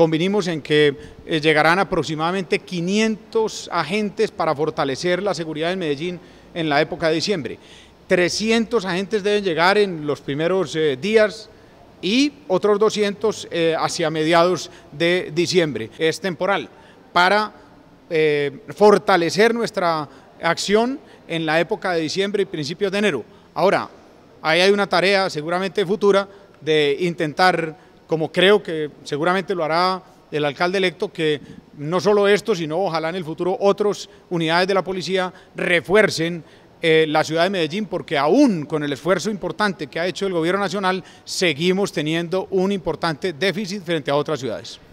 convinimos en que eh, llegarán aproximadamente 500 agentes para fortalecer la seguridad en Medellín en la época de diciembre. 300 agentes deben llegar en los primeros eh, días y otros 200 eh, hacia mediados de diciembre. Es temporal para fortalecer nuestra acción en la época de diciembre y principios de enero. Ahora, ahí hay una tarea seguramente futura de intentar como creo que seguramente lo hará el alcalde electo, que no solo esto, sino ojalá en el futuro otras unidades de la policía refuercen eh, la ciudad de Medellín, porque aún con el esfuerzo importante que ha hecho el gobierno nacional, seguimos teniendo un importante déficit frente a otras ciudades.